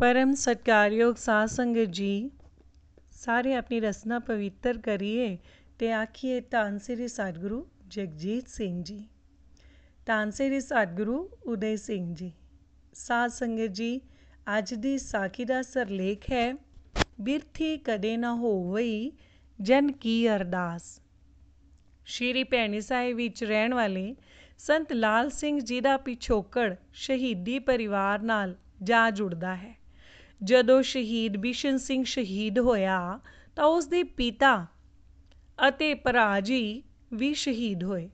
परम सत्कारयोग ਸਾਧ ਜੀ ਸਾਰੇ ਆਪਣੀ ਰਸਨਾ ਪਵਿੱਤਰ ਕਰੀਏ ਤੇ ਆਖੀਏ ਧੰਨ ਸ੍ਰੀ ਸਤਿਗੁਰੂ ਜਗਜੀਤ ਸਿੰਘ ਜੀ ਧੰਨ ਸ੍ਰੀ ਸਤਿਗੁਰੂ ਉਦੈ ਸਿੰਘ ਜੀ ਸਾਧ ਸੰਗਤ ਜੀ ਅੱਜ ਦੀ ਸਾਖੀ ਦਾ ਸਰਲੇਖ ਹੈ ਬਿਰਥੀ ਕਦੇ ਨਾ ਹੋਵਈ ਜਨ ਕੀ ਅਰਦਾਸ ਸ਼੍ਰੀ ਭੈਣੀ ਸਾਹਿਬ ਵਿੱਚ ਰਹਿਣ ਵਾਲੇ ਸੰਤ ਲਾਲ ਸਿੰਘ ਜੀ ਦਾ ਪਿਛੋਕੜ ਸ਼ਹੀਦੀ ਪਰਿਵਾਰ ਨਾਲ ਜਾ ਜੁੜਦਾ ਹੈ ਜਦੋਂ ਸ਼ਹੀਦ ਬਿਸ਼ਨ ਸਿੰਘ ਸ਼ਹੀਦ ਹੋਇਆ ਤਾਂ ਉਸ ਦੇ ਪਿਤਾ ਅਤੇ ਭਰਾ ਜੀ ਵੀ ਸ਼ਹੀਦ ਹੋਏ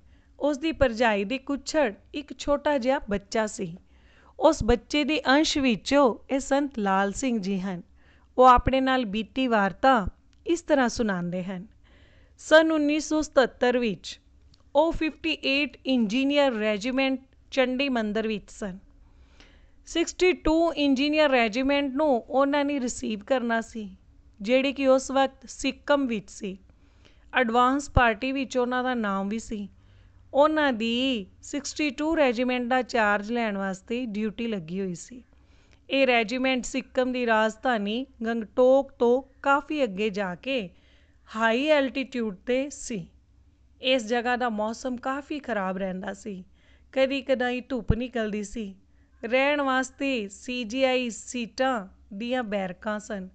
ਉਸ ਦੀ ਪਰਜਾਈ ਦੇ ਕੁਛੜ ਇੱਕ ਛੋਟਾ ਜਿਹਾ ਬੱਚਾ ਸੀ ਉਸ ਬੱਚੇ ਦੇ ਅੰਸ਼ ਵਿੱਚੋਂ ਇਹ ਸੰਤ ਲਾਲ ਸਿੰਘ ਜੀ ਹਨ ਉਹ ਆਪਣੇ ਨਾਲ ਬੀਤੀ ਵਾਰਤਾ ਇਸ ਤਰ੍ਹਾਂ ਸੁਣਾਉਂਦੇ ਹਨ ਸਨ 1977 ਵਿੱਚ ਉਹ 58 ਇੰਜੀਨੀਅਰ ਰੈਜੀਮੈਂਟ ਚੰਡੀ ਮੰਦਰ ਵਿੱਚ ਸਨ 62 ਇੰਜੀਨੀਅਰ ਰੈਜੀਮੈਂਟ ਨੂੰ ਉਹਨਾਂ ਨੇ ਰਿਸੀਵ ਕਰਨਾ ਸੀ ਜਿਹੜੀ ਕਿ ਉਸ ਵਕਤ ਸਿੱਕਮ ਵਿੱਚ ਸੀ ਐਡਵਾਂਸ ਪਾਰਟੀ ਵਿੱਚ ਉਹਨਾਂ ਦਾ ਨਾਮ ਵੀ ਸੀ ਉਹਨਾਂ ਦੀ 62 ਰੈਜੀਮੈਂਟ ਦਾ ਚਾਰਜ ਲੈਣ ਵਾਸਤੇ ਡਿਊਟੀ ਲੱਗੀ ਹੋਈ ਸੀ ਇਹ ਰੈਜੀਮੈਂਟ ਸਿੱਕਮ ਦੀ ਰਾਜਧਾਨੀ ਗੰਗਟੋਕ ਤੋਂ ਕਾਫੀ ਅੱਗੇ ਜਾ ਕੇ ਹਾਈ ਐਲਟੀਟਿਊਡ ਤੇ ਸੀ ਇਸ ਜਗ੍ਹਾ ਦਾ ਮੌਸਮ ਕਾਫੀ ਖਰਾਬ ਰਹਿੰਦਾ ਸੀ ਕਦੀ ਕਦਾਈ ਧੁੱਪ ਨਿਕਲਦੀ ਸੀ ਰਹਿਣ ਵਾਸਤੇ ਸੀ ਜੀ ਆਈ ਸੀਟਾਂ ਦੀਆਂ ਬੈਰਕਾਂ ਸਨ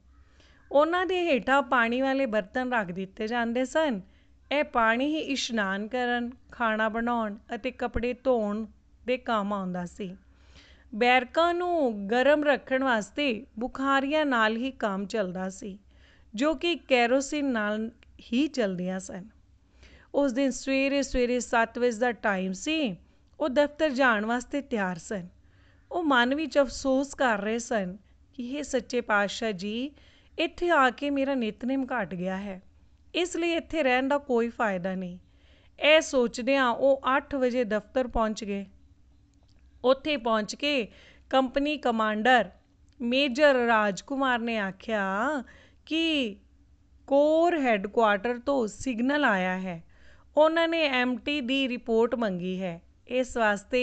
ਉਹਨਾਂ ਦੇ ਹੇਠਾਂ ਪਾਣੀ ਵਾਲੇ ਬਰਤਨ ਰੱਖ ਦਿੱਤੇ ਜਾਂਦੇ ਸਨ ਇਹ ਪਾਣੀ ਹੀ ਇਸ਼ਨਾਨ ਕਰਨ ਖਾਣਾ ਬਣਾਉਣ ਅਤੇ ਕੱਪੜੇ ਧੋਣ ਦੇ ਕੰਮ ਆਉਂਦਾ ਸੀ ਬੈਰਕਾਂ ਨੂੰ ਗਰਮ ਰੱਖਣ ਵਾਸਤੇ ਬੁਖਾਰੀਆਂ ਨਾਲ ਹੀ ਕੰਮ ਚੱਲਦਾ ਸੀ ਜੋ ਕਿ ਕੈਰੋਸਿਨ ਨਾਲ ਹੀ ਚੱਲਦੀਆਂ ਸਨ ਉਸ ਦਿਨ ਸਵੇਰੇ ਸਵੇਰੇ 7 ਵਜੇ ਦਾ ਟਾਈਮ ਸੀ ਉਹ ਦਫ਼ਤਰ ਜਾਣ ਵਾਸਤੇ ਤਿਆਰ ਸਨ ਉਹ ਮਨ ਵਿੱਚ ਅਫਸੋਸ ਕਰ ਰਹੇ ਸਨ ਕਿ ਇਹ ਸੱਚੇ ਪਾਤਸ਼ਾਹ ਜੀ ਇੱਥੇ ਆ ਕੇ ਮੇਰਾ ਨਿਤਨੇਮ ਘਟ ਗਿਆ ਹੈ ਇਸ ਲਈ ਇੱਥੇ ਰਹਿਣ ਦਾ ਕੋਈ ਫਾਇਦਾ ਨਹੀਂ ਇਹ ਸੋਚਦਿਆਂ ਉਹ 8 ਵਜੇ ਦਫ਼ਤਰ ਪਹੁੰਚ ਗਏ ਉੱਥੇ ਪਹੁੰਚ ਕੇ ਕੰਪਨੀ ਕਮਾਂਡਰ ਮੇਜਰ ਰਾਜਕੁਮਾਰ ਨੇ ਆਖਿਆ ਕਿ ਕੋਰ ਹੈੱਡਕੁਆਟਰ ਤੋਂ ਸਿਗਨਲ ਆਇਆ ਹੈ ਉਹਨਾਂ ਨੇ ਐਮਟੀ ਦੀ ਰਿਪੋਰਟ ਮੰਗੀ ਹੈ ਇਸ ਵਾਸਤੇ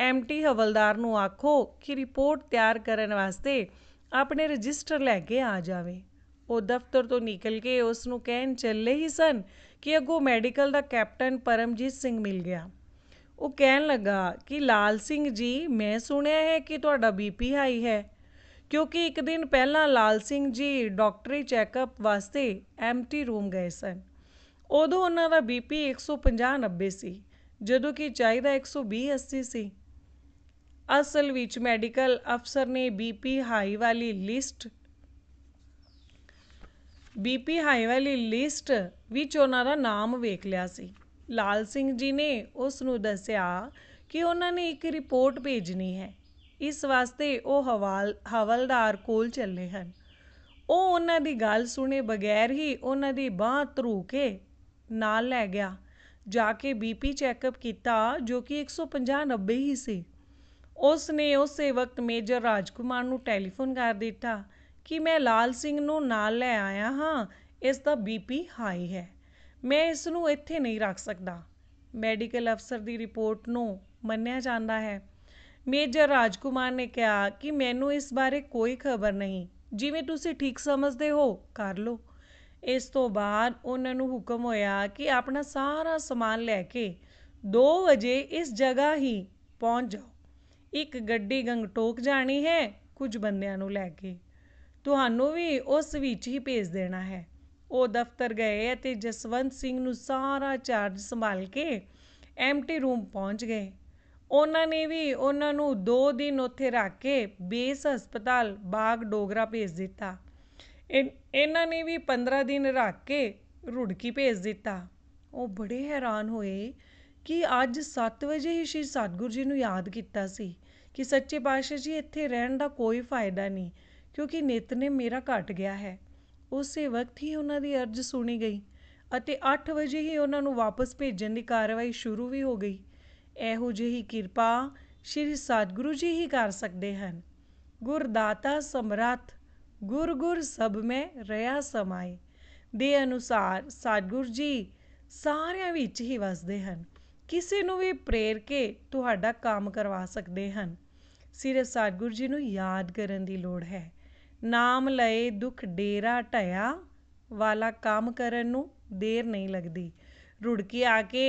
ਐਮਟੀ ਹਵਲਦਾਰ ਨੂੰ ਆਖੋ ਕਿ ਰਿਪੋਰਟ ਤਿਆਰ ਕਰਨ ਵਾਸਤੇ ਆਪਣੇ ਰਜਿਸਟਰ ਲੈ ਕੇ ਆ ਜਾਵੇ ਉਹ ਦਫ਼ਤਰ ਤੋਂ ਨਿਕਲ ਕੇ ਉਸ ਨੂੰ ਕਹਿਣ ਚੱਲੇ ਹੀ ਸਨ ਕਿ ਅਗੋ ਮੈਡੀਕਲ ਦਾ ਕੈਪਟਨ ਪਰਮਜੀਤ ਸਿੰਘ ਮਿਲ ਗਿਆ ਉਹ ਕਹਿਣ ਲੱਗਾ ਕਿ ਲਾਲ ਸਿੰਘ ਜੀ ਮੈਂ ਸੁਣਿਆ ਹੈ ਕਿ ਤੁਹਾਡਾ ਬੀਪੀ ਹਾਈ ਹੈ ਕਿਉਂਕਿ ਇੱਕ ਦਿਨ ਪਹਿਲਾਂ ਲਾਲ ਸਿੰਘ ਜੀ ਡਾਕਟਰੀ ਚੈੱਕਅਪ ਵਾਸਤੇ ਐਮਟੀ ਰੂਮ ਗਏ ਸਨ ਉਦੋਂ ਉਹਨਾਂ ਦਾ ਬੀਪੀ 150 90 ਸੀ ਜਦੋਂ ਕਿ ਚਾਹੀਦਾ 120 80 ਸੀ ਅਸਲ ਵਿੱਚ ਮੈਡੀਕਲ ਅਫਸਰ ਨੇ ਬੀਪੀ ਹਾਈ ਵਾਲੀ ਲਿਸਟ ਬੀਪੀ ਹਾਈ ਵਾਲੀ ਲਿਸਟ ਵਿੱਚ ਉਹਨਾਂ ਦਾ ਨਾਮ ਵੇਖ ਲਿਆ ਸੀ ਲਾਲ ਸਿੰਘ ਜੀ ਨੇ ਉਸ ਨੂੰ ਦੱਸਿਆ ਕਿ ਉਹਨਾਂ ਨੇ ਇੱਕ ਰਿਪੋਰਟ ਭੇਜਣੀ ਹੈ ਇਸ ਵਾਸਤੇ ਉਹ ਹਵਾਲ ਹਵਲਦਾਰ ਕੋਲ ਚੱਲੇ ਹਨ ਉਹ ਉਹਨਾਂ ਦੀ ਗੱਲ ਸੁਣੇ ਬਗੈਰ ਹੀ ਉਹਨਾਂ ਦੀ ਬਾਹ ਧਰੂ ਕੇ ਨਾਲ ਲੈ ਗਿਆ ਜਾ ਕੇ ਬੀਪੀ ਚੈੱਕਅਪ ਕੀਤਾ ਜੋ ਕਿ 150 90 ਹੀ ਸੀ ਉਸ ਨੇ ਉਸੇ ਵਕਤ ਮੇਜਰ ਰਾਜਕੁਮਾਰ ਨੂੰ ਟੈਲੀਫੋਨ ਕਰ ਦਿੱਤਾ ਕਿ ਮੈਂ ਲਾਲ ਸਿੰਘ ਨੂੰ ਨਾਲ ਲੈ ਆਇਆ ਹਾਂ ਇਸ ਦਾ ਬੀਪੀ ਹਾਈ ਹੈ ਮੈਂ ਇਸ ਨੂੰ ਇੱਥੇ ਨਹੀਂ ਰੱਖ ਸਕਦਾ ਮੈਡੀਕਲ ਅਫਸਰ ਦੀ ਰਿਪੋਰਟ ਨੂੰ ਮੰਨਿਆ ਜਾਂਦਾ ਹੈ ਮੇਜਰ ਰਾਜਕੁਮਾਰ ਨੇ ਕਿਹਾ ਕਿ ਮੈਨੂੰ ਇਸ ਬਾਰੇ ਕੋਈ ਖਬਰ ਨਹੀਂ ਜਿਵੇਂ ਤੁਸੀਂ ਠੀਕ ਸਮਝਦੇ ਹੋ ਕਰ ਲਓ ਇਸ ਤੋਂ ਬਾਅਦ ਉਹਨਾਂ ਨੂੰ ਹੁਕਮ ਹੋਇਆ ਕਿ ਆਪਣਾ ਸਾਰਾ ਸਮਾਨ ਲੈ ਕੇ 2 ਵਜੇ ਇਸ ਜਗ੍ਹਾ ਹੀ ਪਹੁੰਚ ਜਾਓ ਇੱਕ ਗੱਡੀ ਗੰਗਟੋਕ ਜਾਣੀ ਹੈ ਕੁਝ ਬੰਦਿਆਂ ਨੂੰ ਲੈ ਕੇ ਤੁਹਾਨੂੰ ਵੀ ਉਸ ਵਿੱਚ ਹੀ ਭੇਜ ਦੇਣਾ ਹੈ ਉਹ ਦਫ਼ਤਰ ਗਏ ਅਤੇ ਜਸਵੰਤ ਸਿੰਘ ਨੂੰ ਸਾਰਾ ਚਾਰਜ ਸੰਭਾਲ ਕੇ ਐਮਟੀ ਰੂਮ ਪਹੁੰਚ ਗਏ ਉਹਨਾਂ ਨੇ ਵੀ ਉਹਨਾਂ ਨੂੰ 2 ਦਿਨ ਉੱਥੇ ਰੱਖ ਕੇ ਬੇਸ ਹਸਪਤਾਲ ਬਾਗ ਡੋਗਰਾ ਭੇਜ ਦਿੱਤਾ ਇਹਨਾਂ ਨੇ ਵੀ 15 ਦਿਨ ਰੱਖ ਕੇ ਰੁੜਕੀ ਭੇਜ ਦਿੱਤਾ ਉਹ ਬੜੇ ਹੈਰਾਨ ਹੋਏ ਕਿ ਅੱਜ 7 ਵਜੇ ਹੀ ਸ਼੍ਰੀ ਸਤਗੁਰੂ ਜੀ ਨੂੰ ਯਾਦ ਕੀਤਾ ਸੀ ਕਿ ਸੱਚੇ ਪਾਤਸ਼ਾਹ ਜੀ ਇੱਥੇ ਰਹਿਣ ਦਾ ਕੋਈ ਫਾਇਦਾ ਨਹੀਂ ਕਿਉਂਕਿ ਨੇ ਮੇਰਾ ਘਟ ਗਿਆ ਹੈ ਉਸੇ ਵਕਤ ਹੀ ਉਹਨਾਂ ਦੀ ਅਰਜ਼ ਸੁਣੀ ਗਈ ਅਤੇ 8 ਵਜੇ ਹੀ ਉਹਨਾਂ ਨੂੰ ਵਾਪਸ ਭੇਜਣ ਦੀ ਕਾਰਵਾਈ ਸ਼ੁਰੂ ਵੀ ਹੋ ਗਈ ਇਹੋ ਜਿਹੀ ਕਿਰਪਾ ਸ਼੍ਰੀ ਸਤਗੁਰੂ ਜੀ ਹੀ ਕਰ ਸਕਦੇ ਹਨ ਗੁਰਦਾਤਾ ਸਮਰਾਤ ਗੁਰ ਗੁਰ ਸਭ ਮੈਂ ਰਿਆ ਸਮਾਏ ਦੇ ਅਨੁਸਾਰ ਸਤਗੁਰ ਜੀ ਸਾਰਿਆਂ ਵਿੱਚ ਹੀ ਵਸਦੇ ਹਨ ਕਿਸੇ ਨੂੰ ਵੀ ਪ੍ਰੇਰ ਕੇ ਤੁਹਾਡਾ ਕੰਮ ਕਰਵਾ ਸਕਦੇ ਹਨ ਸਿਰਫ ਸਤਿਗੁਰੂ ਜੀ ਨੂੰ ਯਾਦ ਕਰਨ ਦੀ ਲੋੜ ਹੈ ਨਾਮ ਲਏ ਦੁੱਖ ਡੇਰਾ ਟਾਇਆ ਵਾਲਾ ਕੰਮ ਕਰਨ ਨੂੰ ਦੇਰ ਨਹੀਂ ਲੱਗਦੀ ਰੁੜਕੀ ਆ ਕੇ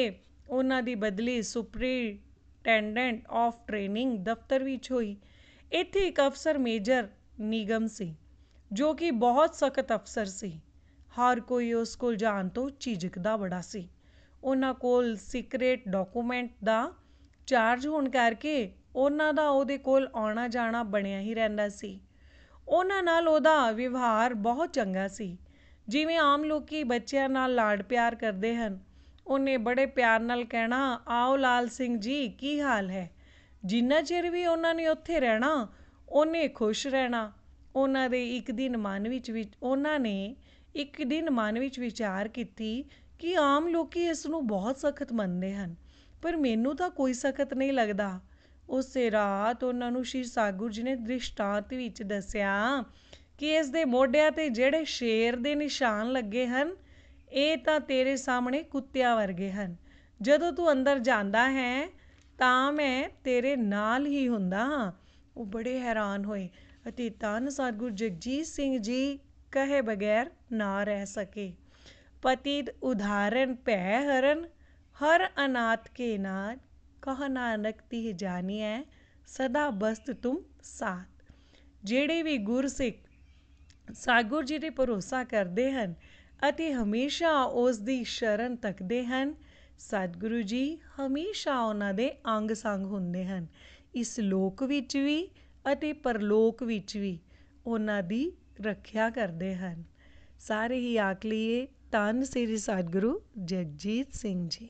ਉਹਨਾਂ ਦੀ ਬਦਲੀ ਸੁਪਰੀਟੈਂਡੈਂਟ ਆਫ ਟ੍ਰੇਨਿੰਗ ਦਫ਼ਤਰ ਵਿੱਚ ਹੋਈ ਇੱਥੇ ਇੱਕ ਅਫਸਰ ਮੇਜਰ ਨਿਗਮ ਸੀ ਜੋ ਕਿ ਬਹੁਤ ਸਖਤ ਅਫਸਰ ਸੀ ਹਰ ਕੋਈ ਉਸ ਕੋਲ ਜਾਣ ਤੋਂ ਝਿਜਕਦਾ ਬੜਾ ਸੀ ਉਹਨਾਂ ਕੋਲ ਸਿਕਰੇਟ ਡਾਕੂਮੈਂਟ ਦਾ ਚਾਰਜ ਹੋਣ ਕਰਕੇ ਉਹਨਾਂ ਦਾ ਉਹਦੇ ਕੋਲ ਆਉਣਾ ਜਾਣਾ ਬਣਿਆ ਹੀ ਰਹਿੰਦਾ ਸੀ ਉਹਨਾਂ ਨਾਲ ਉਹਦਾ ਵਿਵਹਾਰ ਬਹੁਤ ਚੰਗਾ ਸੀ ਜਿਵੇਂ ਆਮ ਲੋਕੀ ਬੱਚਿਆਂ ਨਾਲ ਲਾਡ ਪਿਆਰ ਕਰਦੇ ਹਨ ਉਹਨੇ ਬੜੇ ਪਿਆਰ ਨਾਲ ਕਹਿਣਾ ਆਓ ਲਾਲ ਸਿੰਘ ਜੀ ਕੀ ਹਾਲ ਹੈ ਜਿੰਨਾ ਚਿਰ ਵੀ ਉਹਨਾਂ ਨੇ ਉੱਥੇ ਰਹਿਣਾ ਉਹਨੇ ਖੁਸ਼ ਰਹਿਣਾ ਉਹਨਾਂ ਦੇ ਇੱਕ ਦਿਨ ਮਨ ਵਿੱਚ ਉਹਨਾਂ ਨੇ ਇੱਕ ਦਿਨ ਮਨ ਵਿੱਚ ਵਿਚਾਰ ਕੀਤੀ ਕਿ ਆਮ ਲੋਕੀ ਇਸ ਨੂੰ ਬਹੁਤ ਸਖਤ ਮੰਨਦੇ ਹਨ ਪਰ ਮੈਨੂੰ ਤਾਂ ਕੋਈ ਸਖਤ ਨਹੀਂ ਲੱਗਦਾ ਉਸੇ ਰਾਤ ਉਹਨਾਂ ਨੂੰ ਸ਼੍ਰੀ ਸਾਗੁਰ ਜੀ ਨੇ ਦ੍ਰਿਸ਼ਟਾਂਤ ਵਿੱਚ ਦੱਸਿਆ ਕਿ ਇਸ ਦੇ ਮੋਢਿਆਂ 'ਤੇ ਜਿਹੜੇ ਸ਼ੇਰ ਦੇ ਨਿਸ਼ਾਨ ਲੱਗੇ ਹਨ ਇਹ ਤਾਂ ਤੇਰੇ ਸਾਹਮਣੇ ਕੁੱਤਿਆਂ ਵਰਗੇ ਹਨ ਜਦੋਂ ਤੂੰ ਅੰਦਰ ਜਾਂਦਾ ਹੈ ਤਾਂ ਮੈਂ ਤੇਰੇ ਨਾਲ ਹੀ ਹੁੰਦਾ ਹਾਂ ਉਹ ਬੜੇ ਹੈਰਾਨ ਹੋਏ ਅਤੇ ਤਾਂ ਸਤਿਗੁਰ ਜਗਜੀਤ ਸਿੰਘ ਜੀ ਕਹੇ ਬਗੈਰ ਨਾ ਰਹਿ ਸਕੇ ਪਤੀ ਉਧਾਰਨ ਭੈ ਹਰਨ ਹਰ ਅਨਾਥ ਕੇ नाथ ਕਹ ਨਾਨਕ ਤਿਹ ਜਾਣੀਐ ਸਦਾ ਬਸਤ ਤੁਮ ਸਾਥ ਜਿਹੜੇ ਵੀ ਗੁਰਸਿੱਖ ਸਾਗੁਰ ਜੀ ਦੇ ਭਰੋਸਾ ਕਰਦੇ ਹਨ ਅਤੇ ਹਮੇਸ਼ਾ ਉਸ ਦੀ ਸ਼ਰਨ ਤੱਕਦੇ ਹਨ ਸਤਿਗੁਰੂ ਜੀ ਹਮੇਸ਼ਾ ਉਹਨਾਂ ਦੇ ਅੰਗ ਸੰਗ ਹੁੰਦੇ ਹਨ ਇਸ ਲੋਕ ਵਿੱਚ ਵੀ ਅਤੇ ਪਰਲੋਕ ਵਿੱਚ ਵੀ ਉਹਨਾਂ ਦੀ ਰੱਖਿਆ ਕਰਦੇ ਹਨ ਸਾਰੇ ਹੀ ਆਖ ਲਈਏ ਧੰਨ ਸ੍ਰੀ ਸਤਿਗੁਰੂ ਜਗਜੀਤ ਸਿੰਘ ਜੀ